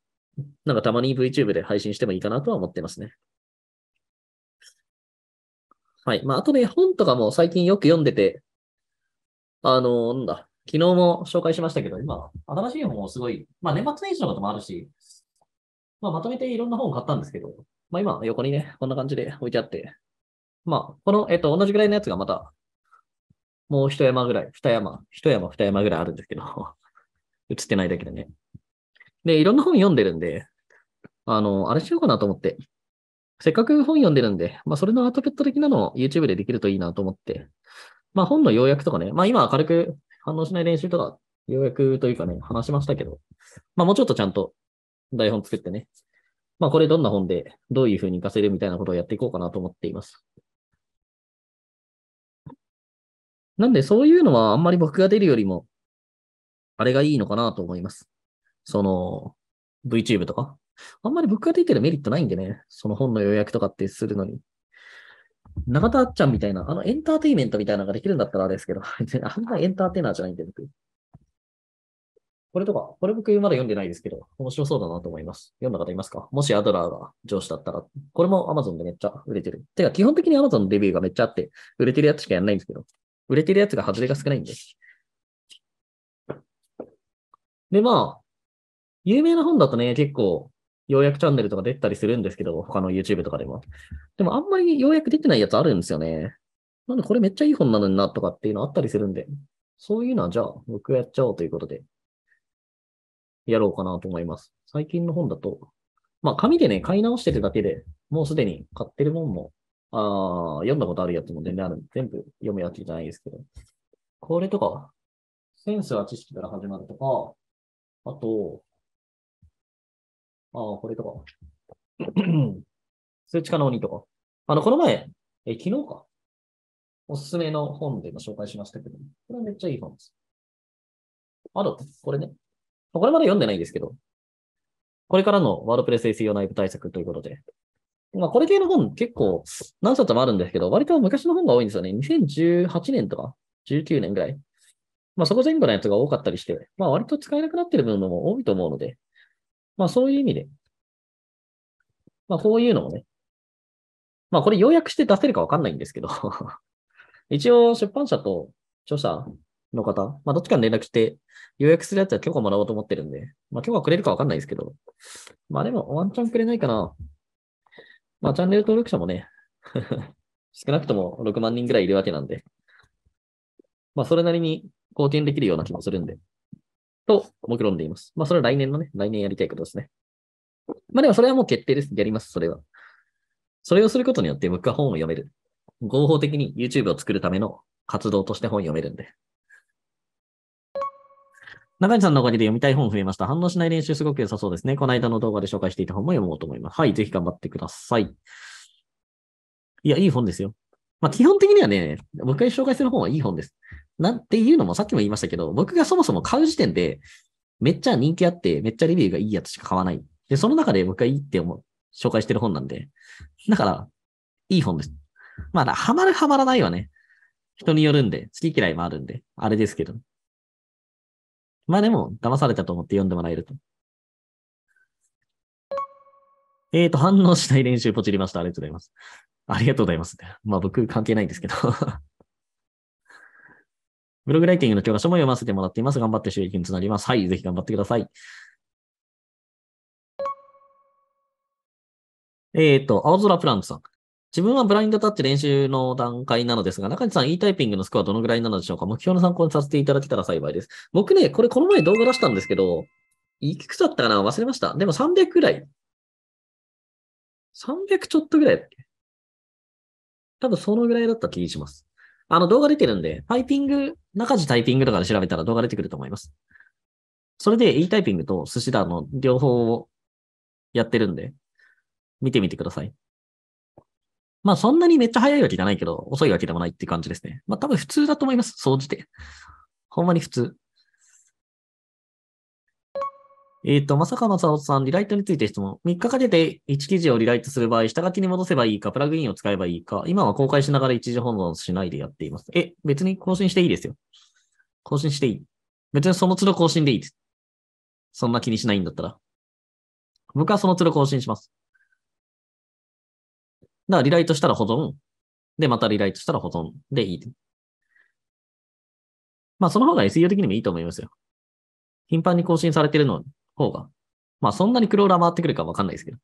なんかたまに VTube で配信してもいいかなとは思ってますね。はい。まあ、あとね、本とかも最近よく読んでて、あの、なんだ、昨日も紹介しましたけど、今、新しい本をすごい、まあ、年末年始のこともあるし、まあ、まとめていろんな本を買ったんですけど、まあ、今、横にね、こんな感じで置いてあって、まあ、この、えっと、同じぐらいのやつがまた、もう一山ぐらい、二山、一山、二山ぐらいあるんですけど、映ってないだけでね。で、いろんな本読んでるんで、あの、あれしようかなと思って。せっかく本読んでるんで、まあ、それのアウトプット的なのを YouTube でできるといいなと思って、まあ、本の要約とかね、まあ、今軽く反応しない練習とか、要約というかね、話しましたけど、まあ、もうちょっとちゃんと台本作ってね、まあ、これどんな本でどういうふうに活かせるみたいなことをやっていこうかなと思っています。なんで、そういうのはあんまり僕が出るよりも、あれがいいのかなと思います。その、VTube とか。あんまり僕が出てるメリットないんでね。その本の予約とかってするのに。長田あっちゃんみたいな、あのエンターテイメントみたいなのができるんだったらあれですけど、あんなエンターテイナーじゃないんで、僕。これとか、これ僕まだ読んでないですけど、面白そうだなと思います。読んだ方いますかもしアドラーが上司だったら、これも Amazon でめっちゃ売れてる。てか、基本的に Amazon のデビューがめっちゃあって、売れてるやつしかやんないんですけど、売れてるやつが外れが少ないんで。で、まあ、有名な本だとね、結構、要約チャンネルとか出たりするんですけど、他の YouTube とかでも。でもあんまりようやく出てないやつあるんですよね。なんでこれめっちゃいい本なのになとかっていうのあったりするんで、そういうのはじゃあ僕やっちゃおうということで、やろうかなと思います。最近の本だと、まあ紙でね、買い直してるだけでもうすでに買ってるもんも、あ読んだことあるやつも全然ある。全部読むやつじゃないですけど。これとか、センスは知識から始まるとか、あと、ああ、これとか。数値化の鬼とか。あの、この前、え、昨日か。おすすめの本で今紹介しましたけど、これめっちゃいい本です。あと、これね。これまで読んでないんですけど、これからのワードプレス SEO 内部対策ということで、まあ、これ系の本結構何冊もあるんですけど、割と昔の本が多いんですよね。2018年とか19年ぐらい。まあ、そこ前後のやつが多かったりして、まあ、割と使えなくなってる部分も多いと思うので、まあそういう意味で、まあこういうのをね、まあこれ要約して出せるかわかんないんですけど 一応出版社と著者の方、まあどっちかに連絡して要約するやつは許可もらおうと思ってるんで、まあ許可くれるかわかんないですけど、まあでもワンチャンくれないかな。まあチャンネル登録者もね 少なくとも6万人ぐらいいるわけなんで、まあそれなりに貢献できるような気もするんで、と目論んでいます。まあ、それは来年のね、来年やりたいことですね。まあ、でもそれはもう決定です。やります、それは。それをすることによって僕は本を読める。合法的に YouTube を作るための活動として本を読めるんで。中西さんのおかげで読みたい本増えました。反応しない練習すごく良さそうですね。この間の動画で紹介していた本も読もうと思います。はい、ぜひ頑張ってください。いや、いい本ですよ。まあ、基本的にはね、僕が紹介する本はいい本です。なんていうのもさっきも言いましたけど、僕がそもそも買う時点で、めっちゃ人気あって、めっちゃレビューがいいやつしか買わない。で、その中で僕がいいって思う、紹介してる本なんで。だから、いい本です。まだ、ハマるハマらないわね、人によるんで、好き嫌いもあるんで、あれですけど。まあでも、騙されたと思って読んでもらえると。えっ、ー、と、反応しない練習ポチりました。ありがとうございます。ありがとうございます。まあ僕関係ないんですけどブログライティングの教科書も読ませてもらっています。頑張って収益につなります。はい、ぜひ頑張ってください。えっ、ー、と、青空プランツさん。自分はブラインドタッチ練習の段階なのですが、中地さん E タイピングのスコアどのぐらいなのでしょうか目標の参考にさせていただけたら幸いです。僕ね、これこの前動画出したんですけど、いくつだったかな忘れました。でも300くらい。300ちょっとぐらい多分そのぐらいだった気がします。あの動画出てるんで、タイピング中地タイピングとかで調べたら動画出てくると思います。それで E タイピングと寿司だの両方をやってるんで、見てみてください。まあそんなにめっちゃ早いわけじゃないけど、遅いわけでもないって感じですね。まあ多分普通だと思います。総じて。ほんまに普通。えっ、ー、と、まさかまさおさん、リライトについて質問。3日かけて1記事をリライトする場合、下書きに戻せばいいか、プラグインを使えばいいか、今は公開しながら一時保存しないでやっています。え、別に更新していいですよ。更新していい。別にその都度更新でいいです。そんな気にしないんだったら。僕はその都度更新します。だから、リライトしたら保存。で、またリライトしたら保存でいい。まあ、その方が SEO 的にもいいと思いますよ。頻繁に更新されてるの方が。まあそんなにクローラー回ってくるかわかんないですけど。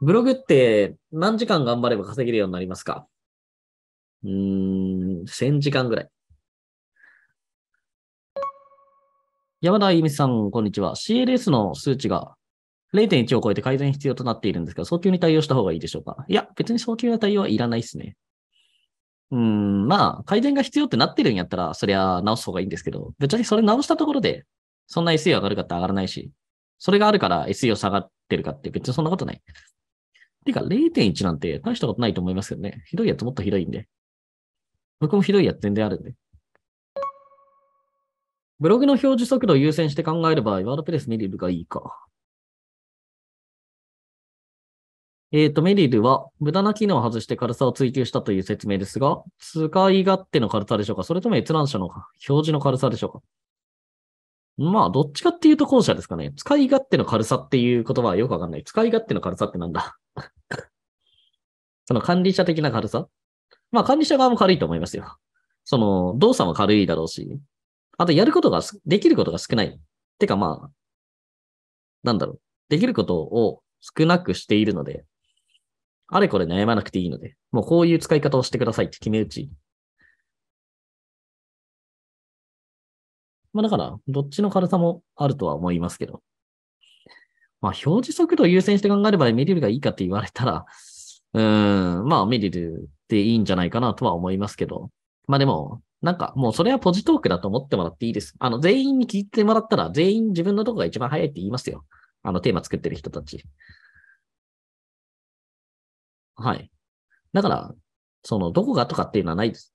ブログって何時間頑張れば稼げるようになりますかうーん、1000時間ぐらい。山田あゆみさん、こんにちは。CLS の数値が0.1を超えて改善必要となっているんですが、早急に対応した方がいいでしょうかいや、別に早急な対応はいらないですね。うん、まあ、改善が必要ってなってるんやったら、そりゃ直す方がいいんですけど、別にそれ直したところで、そんな SE 上がるかって上がらないし、それがあるから SE を下がってるかって別にそんなことない。てか0.1なんて大したことないと思いますけどね。ひどいやつもっとひどいんで。僕もひどいやつ全然あるんで。ブログの表示速度を優先して考える場合、ワードプレスメリルがいいか。えっ、ー、と、メリルは無駄な機能を外して軽さを追求したという説明ですが、使い勝手の軽さでしょうかそれとも閲覧者の表示の軽さでしょうかまあ、どっちかっていうと後者ですかね。使い勝手の軽さっていう言葉はよくわかんない。使い勝手の軽さってなんだ その管理者的な軽さまあ、管理者側も軽いと思いますよ。その、動作も軽いだろうし、あとやることが、できることが少ない。てかまあ、なんだろう。できることを少なくしているので、あれこれ悩まなくていいので、もうこういう使い方をしてくださいって決め打ちまあだから、どっちの軽さもあるとは思いますけど。まあ表示速度を優先して考えればメリルがいいかって言われたら、うん、まあメリルでいいんじゃないかなとは思いますけど。まあでも、なんかもうそれはポジトークだと思ってもらっていいです。あの全員に聞いてもらったら全員自分のとこが一番早いって言いますよ。あのテーマ作ってる人たち。はい。だから、そのどこがとかっていうのはないです。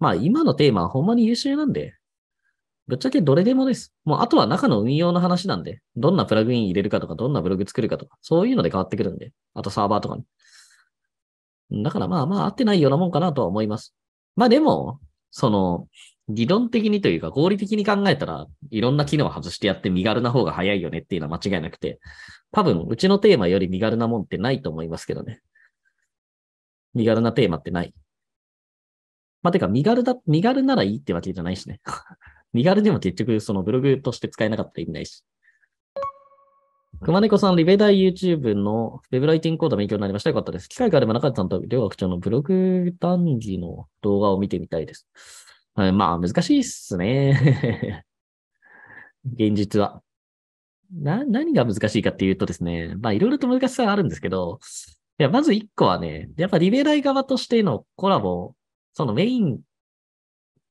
まあ今のテーマはほんまに優秀なんで、ぶっちゃけどれでもです。もうあとは中の運用の話なんで、どんなプラグイン入れるかとか、どんなブログ作るかとか、そういうので変わってくるんで、あとサーバーとかに。だからまあまあ合ってないようなもんかなとは思います。まあでも、その、理論的にというか合理的に考えたら、いろんな機能を外してやって身軽な方が早いよねっていうのは間違いなくて、多分うちのテーマより身軽なもんってないと思いますけどね。身軽なテーマってない。まあてか身軽だ、身軽ならいいってわけじゃないしね。身軽でも結局そのブログとして使えなかったら意味ないし。熊猫さん、リベダイ YouTube の Web ライティングコード勉強になりました。よかったです。機会があれば中田さんと両学長のブログ談義の動画を見てみたいです。はい、まあ、難しいっすね。現実は。な、何が難しいかっていうとですね、まあ、いろいろと難しさがあるんですけど、いや、まず一個はね、やっぱリベダイ側としてのコラボ、そのメイン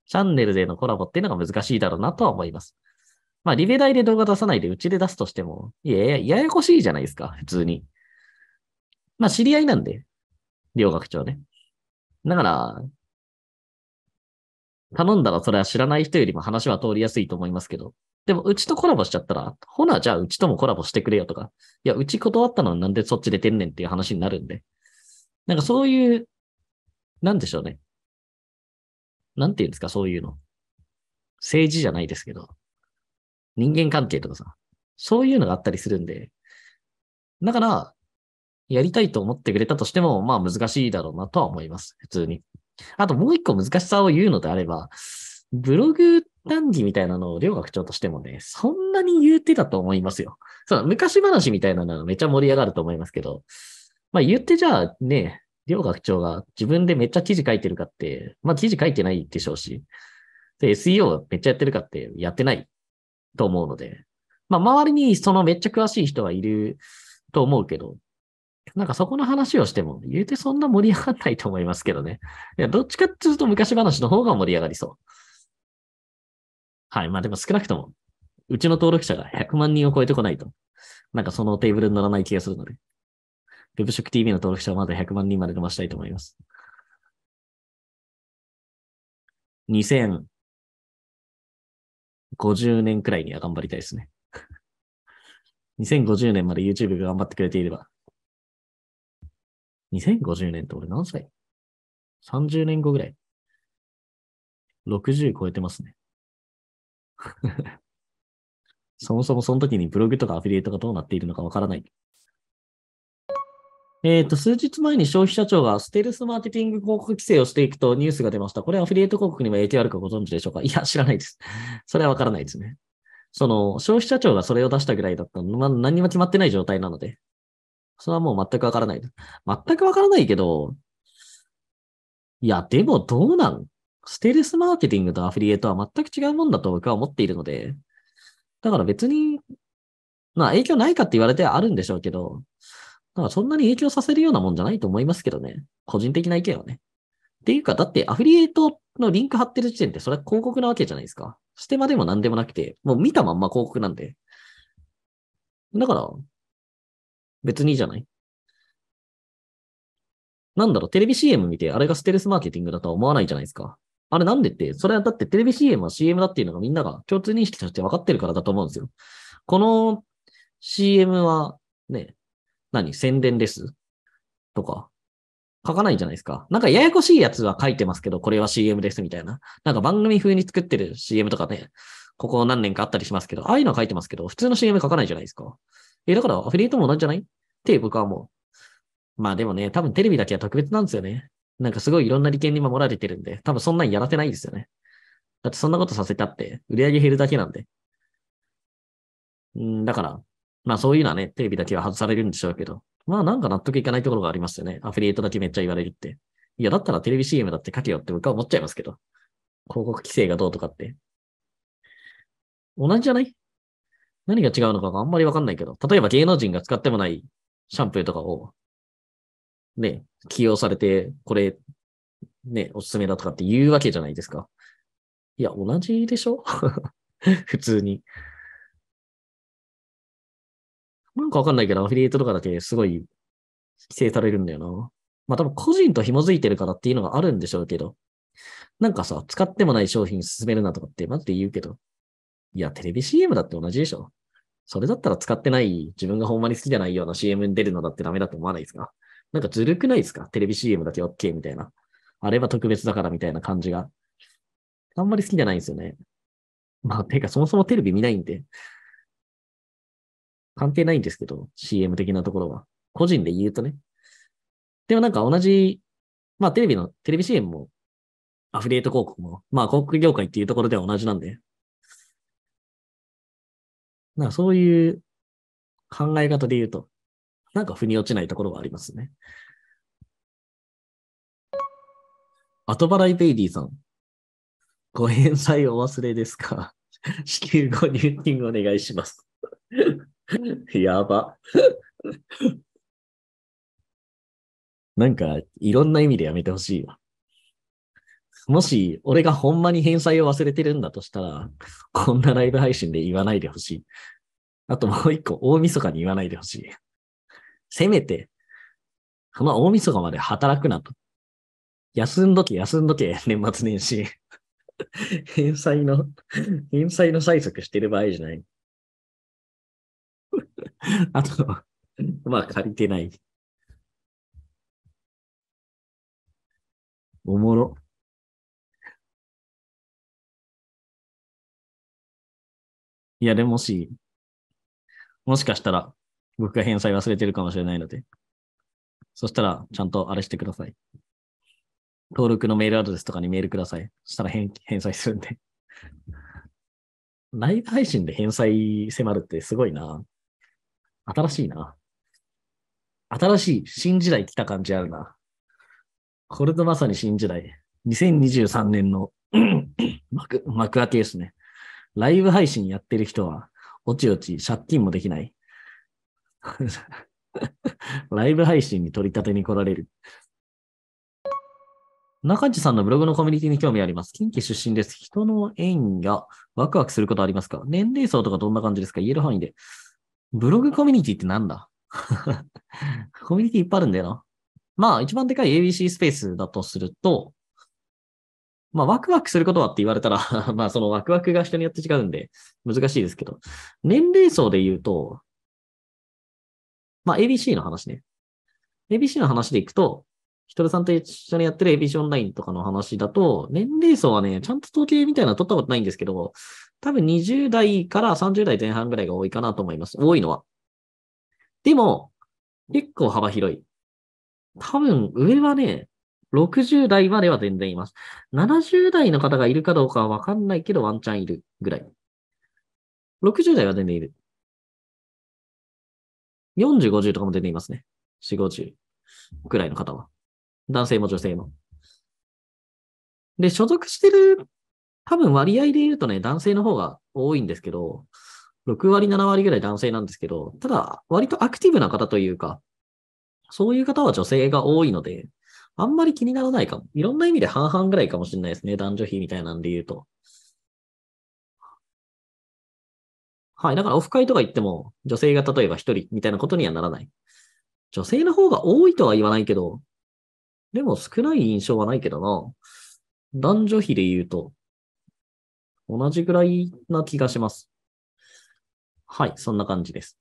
チャンネルでのコラボっていうのが難しいだろうなとは思います。まあ、リベ大で動画出さないで、うちで出すとしても、いや、ややこしいじゃないですか、普通に。まあ、知り合いなんで、両学長ね。だから、頼んだらそれは知らない人よりも話は通りやすいと思いますけど。でも、うちとコラボしちゃったら、ほな、じゃあうちともコラボしてくれよとか、いや、うち断ったのはなんでそっち出てんねんっていう話になるんで。なんかそういう、なんでしょうね。なんていうんですか、そういうの。政治じゃないですけど、人間関係とかさ、そういうのがあったりするんで、だから、やりたいと思ってくれたとしても、まあ難しいだろうなとは思います。普通に。あともう一個難しさを言うのであれば、ブログ談義みたいなのを両学長としてもね、そんなに言うてたと思いますよ。そう、昔話みたいなのはめちゃ盛り上がると思いますけど、まあ言ってじゃあね、両学長が自分でめっちゃ記事書いてるかって、まあ記事書いてないでしょうし、SEO めっちゃやってるかってやってないと思うので、まあ周りにそのめっちゃ詳しい人はいると思うけど、なんかそこの話をしても、言うてそんな盛り上がらないと思いますけどね。いや、どっちかっていうと昔話の方が盛り上がりそう。はい。まあでも少なくとも、うちの登録者が100万人を超えてこないと、なんかそのテーブルに乗らない気がするので。ウェブ食 TV の登録者はまだ100万人まで伸ばしたいと思います。2050年くらいには頑張りたいですね。2050年まで YouTube が頑張ってくれていれば。2050年って俺何歳 ?30 年後ぐらい。60超えてますね。そもそもその時にブログとかアフィリエイトがどうなっているのかわからない。えっ、ー、と、数日前に消費者庁がステルスマーケティング広告規制をしていくとニュースが出ました。これアフィリエイト広告にも影響あるかご存知でしょうかいや、知らないです。それはわからないですね。その、消費者庁がそれを出したぐらいだったの、ま何も決まってない状態なので、それはもう全くわからない。全くわからないけど、いや、でもどうなんステルスマーケティングとアフィリエイトは全く違うもんだと僕は思っているので、だから別に、まあ影響ないかって言われてはあるんでしょうけど、だからそんなに影響させるようなもんじゃないと思いますけどね。個人的な意見はね。っていうか、だってアフィリエイトのリンク貼ってる時点ってそれは広告なわけじゃないですか。ステマでも何でもなくて、もう見たまんま広告なんで。だから、別にいいじゃないなんだろう、テレビ CM 見て、あれがステルスマーケティングだとは思わないじゃないですか。あれなんでって、それはだってテレビ CM は CM だっていうのがみんなが共通認識として分かってるからだと思うんですよ。この CM はね、何宣伝ですとか、書かないじゃないですか。なんかややこしいやつは書いてますけど、これは CM ですみたいな。なんか番組風に作ってる CM とかね、ここ何年かあったりしますけど、ああいうのは書いてますけど、普通の CM 書かないじゃないですか。え、だからアフィリエイトも同じじゃないって僕はもう。まあでもね、多分テレビだけは特別なんですよね。なんかすごいいろんな利権に守られてるんで、多分そんなんやらせないですよね。だってそんなことさせたって、売り上げ減るだけなんで。うん、だから、まあそういうのはね、テレビだけは外されるんでしょうけど、まあなんか納得いかないところがありますよね。アフィリエイトだけめっちゃ言われるって。いや、だったらテレビ CM だって書けよって僕は思っちゃいますけど。広告規制がどうとかって。同じじゃない何が違うのかがあんまりわかんないけど、例えば芸能人が使ってもないシャンプーとかを、ね、起用されて、これ、ね、おすすめだとかって言うわけじゃないですか。いや、同じでしょ 普通に。なんかわかんないけど、アフィリエイトとかだけすごい規制されるんだよな。まあ多分個人と紐づいてるからっていうのがあるんでしょうけど。なんかさ、使ってもない商品進めるなとかってマジで言うけど。いや、テレビ CM だって同じでしょ。それだったら使ってない、自分がほんまに好きじゃないような CM に出るのだってダメだと思わないですかなんかずるくないですかテレビ CM だけ OK みたいな。あれば特別だからみたいな感じが。あんまり好きじゃないんですよね。まあ、てかそもそもテレビ見ないんで。関係ないんですけど、CM 的なところは。個人で言うとね。でもなんか同じ、まあテレビの、テレビ CM も、アフリエイト広告も、まあ広告業界っていうところでは同じなんで、なんかそういう考え方で言うと、なんか腑に落ちないところはありますね。後払いペイディさん。ご返済お忘れですか支給後入金お願いします。やば。なんか、いろんな意味でやめてほしいわ。もし、俺がほんまに返済を忘れてるんだとしたら、こんなライブ配信で言わないでほしい。あともう一個、大晦日に言わないでほしい。せめて、まの大晦日まで働くなと。休んどけ、休んどけ、年末年始。返済の、返済の催促してる場合じゃない。あとまあ借りてない。おもろ。いや、でもし、もしかしたら、僕が返済忘れてるかもしれないので、そしたら、ちゃんとあれしてください。登録のメールアドレスとかにメールください。そしたら返返済するんで。ライブ配信で返済迫るってすごいな。新しいな。新しい新時代来た感じあるな。これとまさに新時代。2023年の 幕幕開けですね。ライブ配信やってる人は、おちおち借金もできない。ライブ配信に取り立てに来られる。中地さんのブログのコミュニティに興味あります。近畿出身です。人の縁がワクワクすることありますか年齢層とかどんな感じですか言える範囲で。ブログコミュニティってなんだ コミュニティいっぱいあるんだよな。まあ、一番でかい ABC スペースだとすると、まあ、ワクワクすることはって言われたら まあ、そのワクワクが人によって違うんで、難しいですけど、年齢層で言うと、まあ、ABC の話ね。ABC の話でいくと、ひとルさんと一緒にやってる ABC オンラインとかの話だと、年齢層はね、ちゃんと統計みたいなの取ったことないんですけど、多分20代から30代前半ぐらいが多いかなと思います。多いのは。でも、結構幅広い。多分、上はね、60代までは全然います。70代の方がいるかどうかはわかんないけど、ワンチャンいるぐらい。60代は全然いる。40、50とかも全然いますね。4、50ぐらいの方は。男性も女性も。で、所属してる多分割合で言うとね、男性の方が多いんですけど、6割、7割ぐらい男性なんですけど、ただ、割とアクティブな方というか、そういう方は女性が多いので、あんまり気にならないかも。いろんな意味で半々ぐらいかもしれないですね。男女比みたいなんで言うと。はい。だからオフ会とか行っても、女性が例えば一人みたいなことにはならない。女性の方が多いとは言わないけど、でも少ない印象はないけどな。男女比で言うと、同じぐらいな気がします。はい、そんな感じです。